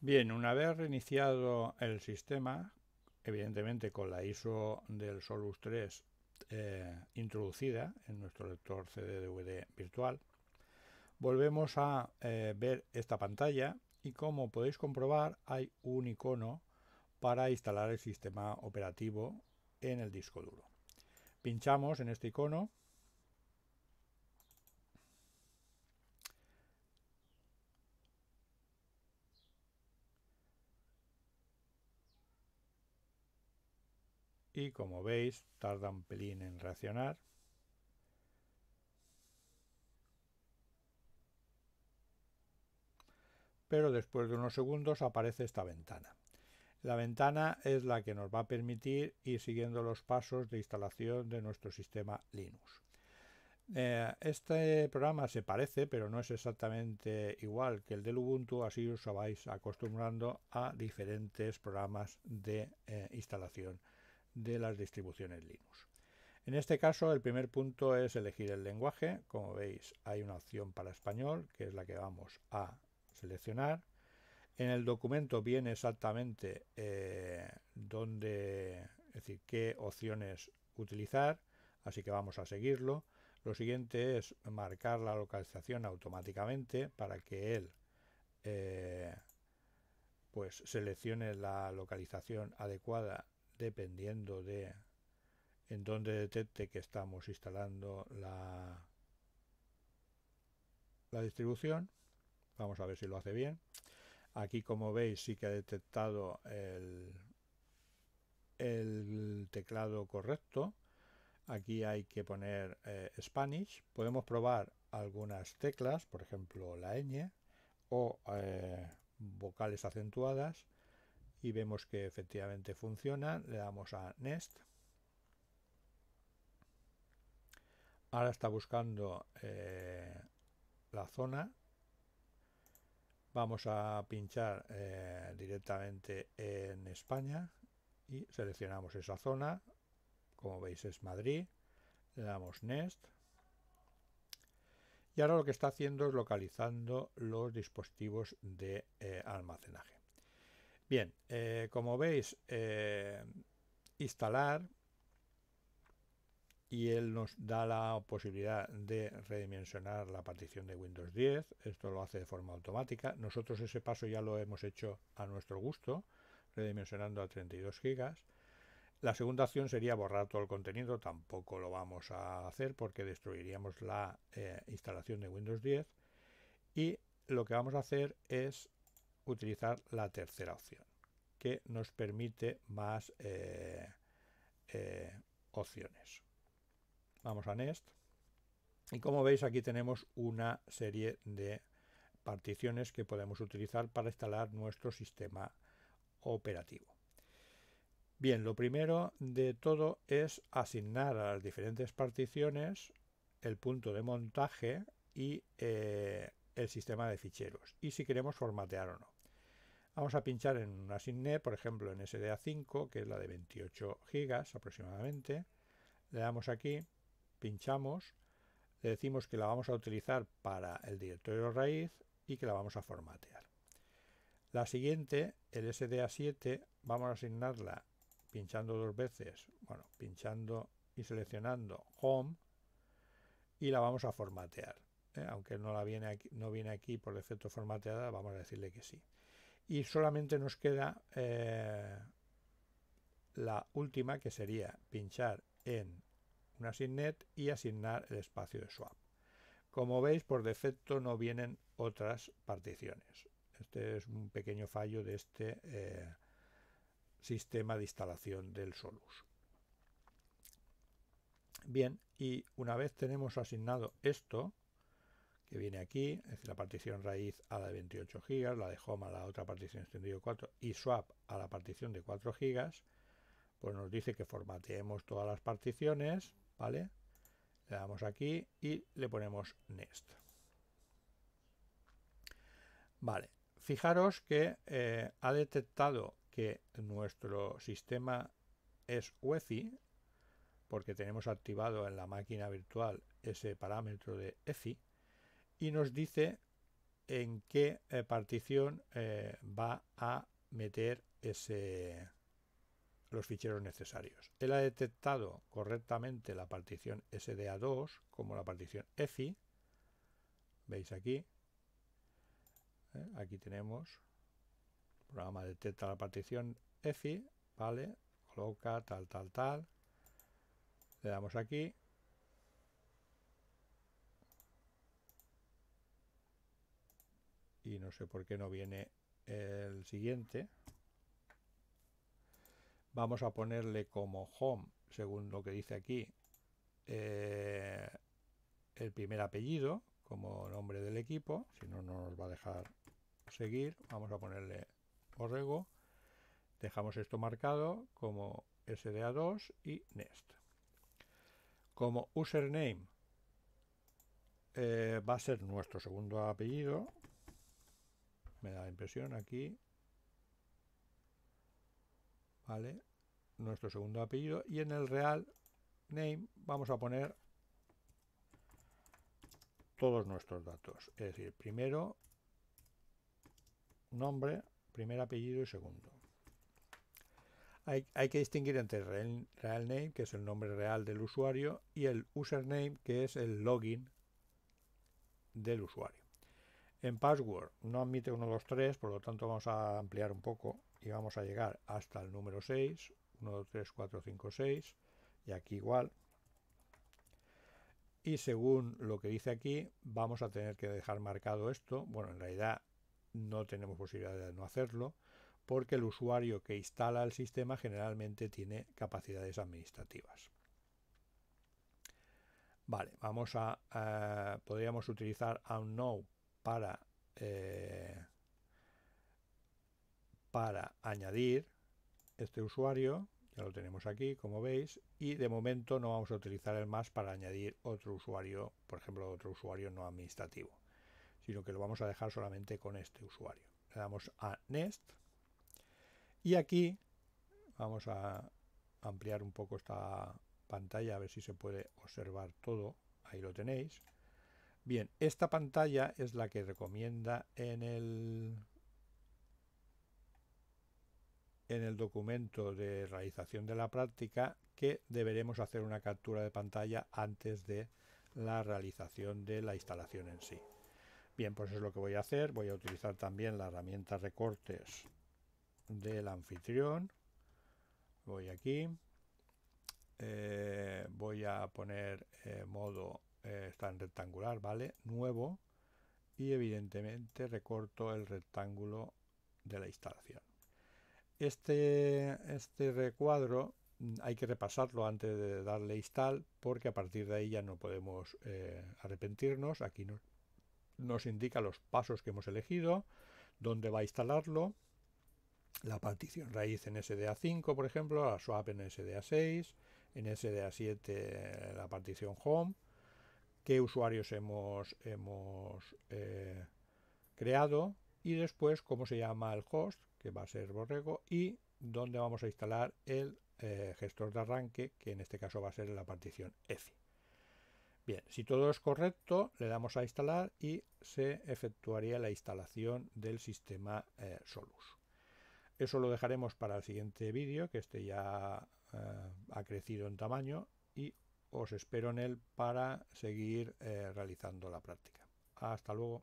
Bien, una vez reiniciado el sistema, evidentemente con la ISO del Solus 3 eh, introducida en nuestro lector CD-DVD virtual, volvemos a eh, ver esta pantalla y como podéis comprobar hay un icono para instalar el sistema operativo en el disco duro. Pinchamos en este icono y como veis tarda un pelín en reaccionar pero después de unos segundos aparece esta ventana. La ventana es la que nos va a permitir ir siguiendo los pasos de instalación de nuestro sistema Linux. Eh, este programa se parece, pero no es exactamente igual que el del Ubuntu, así os vais acostumbrando a diferentes programas de eh, instalación de las distribuciones Linux. En este caso, el primer punto es elegir el lenguaje. Como veis, hay una opción para español, que es la que vamos a seleccionar. En el documento viene exactamente eh, dónde, decir, qué opciones utilizar, así que vamos a seguirlo. Lo siguiente es marcar la localización automáticamente para que él eh, pues seleccione la localización adecuada dependiendo de en dónde detecte que estamos instalando la, la distribución. Vamos a ver si lo hace bien. Aquí como veis sí que ha detectado el, teclado correcto. Aquí hay que poner eh, Spanish. Podemos probar algunas teclas, por ejemplo la ñ o eh, vocales acentuadas y vemos que efectivamente funciona. Le damos a nest Ahora está buscando eh, la zona. Vamos a pinchar eh, directamente en España y seleccionamos esa zona. Como veis es Madrid. Le damos Next. Y ahora lo que está haciendo es localizando los dispositivos de eh, almacenaje. Bien, eh, como veis, eh, instalar y él nos da la posibilidad de redimensionar la partición de Windows 10. Esto lo hace de forma automática. Nosotros ese paso ya lo hemos hecho a nuestro gusto, redimensionando a 32 GB. La segunda acción sería borrar todo el contenido, tampoco lo vamos a hacer porque destruiríamos la eh, instalación de Windows 10. Y lo que vamos a hacer es utilizar la tercera opción, que nos permite más eh, eh, opciones. Vamos a Nest. Y como veis aquí tenemos una serie de particiones que podemos utilizar para instalar nuestro sistema operativo. Bien, lo primero de todo es asignar a las diferentes particiones el punto de montaje y eh, el sistema de ficheros y si queremos formatear o no. Vamos a pinchar en un asigné, por ejemplo en SDA5, que es la de 28 GB aproximadamente. Le damos aquí, pinchamos, le decimos que la vamos a utilizar para el directorio raíz y que la vamos a formatear. La siguiente, el SDA7, vamos a asignarla pinchando dos veces, bueno, pinchando y seleccionando Home y la vamos a formatear. ¿eh? Aunque no, la viene aquí, no viene aquí por defecto formateada, vamos a decirle que sí y solamente nos queda eh, la última que sería pinchar en un asignet y asignar el espacio de swap. Como veis, por defecto no vienen otras particiones. Este es un pequeño fallo de este eh, sistema de instalación del Solus. Bien, y una vez tenemos asignado esto, que viene aquí, es decir, la partición raíz a la de 28 GB, la de home a la otra partición extendido 4 y swap a la partición de 4 GB, pues nos dice que formateemos todas las particiones, ¿vale? Le damos aquí y le ponemos next. Vale, fijaros que eh, ha detectado que nuestro sistema es UEFI, porque tenemos activado en la máquina virtual ese parámetro de EFI, y nos dice en qué eh, partición eh, va a meter ese, los ficheros necesarios. Él ha detectado correctamente la partición SDA2 como la partición EFI. Veis aquí. ¿Eh? Aquí tenemos. El programa detecta la partición EFI. Vale. Coloca tal, tal, tal. Le damos aquí. no sé por qué no viene el siguiente. Vamos a ponerle como home, según lo que dice aquí, eh, el primer apellido como nombre del equipo, si no, no nos va a dejar seguir. Vamos a ponerle Orrego. Dejamos esto marcado como SDA2 y Next. Como username eh, va a ser nuestro segundo apellido, me da la impresión aquí vale nuestro segundo apellido y en el real name vamos a poner todos nuestros datos es decir primero nombre primer apellido y segundo hay, hay, que distinguir entre el real name, que es el nombre real del usuario, y el username, que es el login del usuario. En password no admite uno por lo tanto vamos a ampliar un poco y vamos a llegar hasta el número 6, 1, 2, 3, 4, 5, 6, y aquí igual. Y según lo que dice aquí, vamos a tener que dejar marcado esto. Bueno, en realidad no tenemos posibilidad de no hacerlo, porque el usuario que instala el sistema generalmente tiene capacidades administrativas. Vale, vamos a... Eh, podríamos utilizar unknown eh, para, añadir este usuario, ya lo tenemos aquí como veis, y de momento no vamos a utilizar el más para añadir otro usuario, por ejemplo otro usuario no administrativo, sino que lo vamos a dejar solamente con este usuario. Le damos a Next y aquí vamos a ampliar un poco esta pantalla a ver si se puede observar todo, ahí lo tenéis. Bien, esta pantalla es la que recomienda en el, en el documento de realización de la práctica que deberemos hacer una captura de pantalla antes de la realización de la instalación en sí. Bien, pues es lo que voy a hacer. Voy a utilizar también la herramienta recortes del anfitrión. Voy aquí. Eh, voy a poner eh, modo eh, está en rectangular, ¿vale? Nuevo y evidentemente recorto el rectángulo de la instalación. Este, este recuadro mm, hay que repasarlo antes de darle install porque a partir de ahí ya no podemos eh, arrepentirnos. Aquí nos indica los pasos que hemos elegido, dónde va a instalarlo, la partición raíz en SDA5, por ejemplo, la swap en SDA6, en SDA7 la partición home, qué usuarios hemos, hemos eh, creado y después cómo se llama el host, que va a ser Borrego, y dónde vamos a instalar el eh, gestor de arranque, que en este caso va a ser la partición EFI. Bien, si todo es correcto, le damos a instalar y se efectuaría la instalación del sistema eh, Solus. Eso lo dejaremos para el siguiente vídeo, que este ya ha crecido en tamaño y os espero en él para seguir eh, realizando la práctica. Hasta luego.